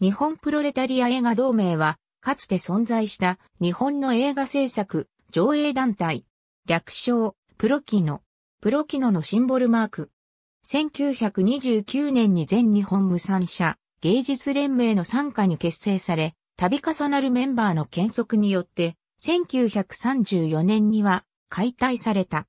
日本プロレタリア映画同盟は、かつて存在した日本の映画制作、上映団体、略称、プロキノ、プロキノのシンボルマーク。1929年に全日本無産者芸術連盟の参加に結成され、度重なるメンバーの検索によって、1934年には解体された。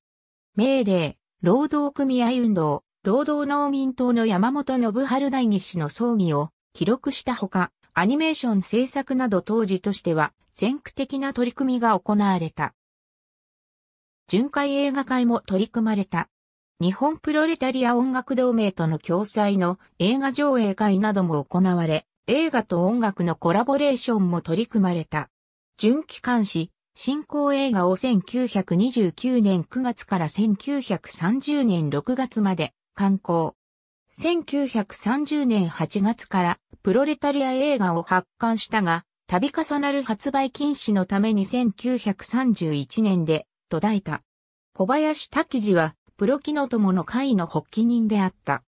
命令、労働組合運動、労働農民党の山本信春大義氏の葬儀を記録したほか、アニメーション制作など当時としては先駆的な取り組みが行われた。巡回映画会も取り組まれた。日本プロレタリア音楽同盟との共催の映画上映会なども行われ、映画と音楽のコラボレーションも取り組まれた。準期監視、新興映画を1929年9月から1930年6月まで観光。1930年8月からプロレタリア映画を発刊したが、度重なる発売禁止のために1931年で途絶えた。小林滝次はプロキノ友の会の発起人であった。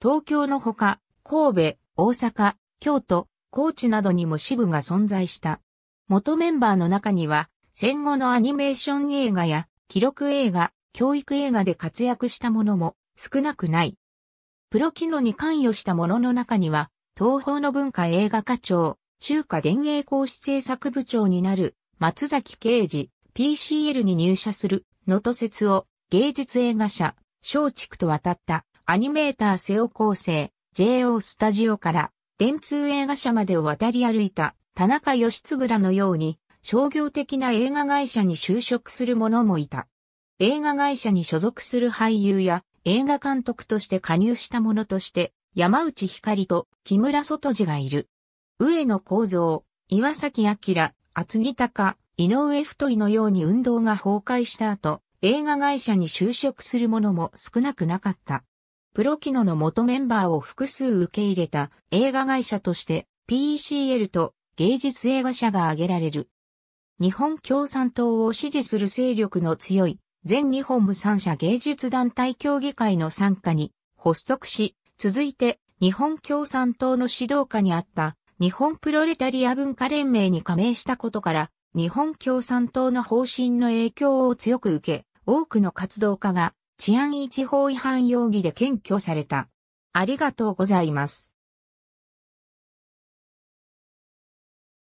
東京のほか、神戸、大阪、京都、高知などにも支部が存在した。元メンバーの中には、戦後のアニメーション映画や、記録映画、教育映画で活躍したものも少なくない。プロキノに関与したものの中には、東方の文化映画課長、中華電営公式制作部長になる、松崎啓治、PCL に入社する、能登節を、芸術映画社、松竹と渡った、アニメーター瀬尾構成、JO スタジオから、電通映画社までを渡り歩いた、田中義嗣らのように、商業的な映画会社に就職する者もいた。映画会社に所属する俳優や映画監督として加入した者として山内光と木村外次がいる。上野幸三、岩崎明、厚木隆、井上太いのように運動が崩壊した後、映画会社に就職する者も少なくなかった。プロキノの元メンバーを複数受け入れた映画会社として PECL と芸術映画社が挙げられる。日本共産党を支持する勢力の強い全日本無産者芸術団体協議会の参加に発足し、続いて、日本共産党の指導下にあった日本プロレタリア文化連盟に加盟したことから、日本共産党の方針の影響を強く受け、多くの活動家が治安維持法違反容疑で検挙された。ありがとうございます。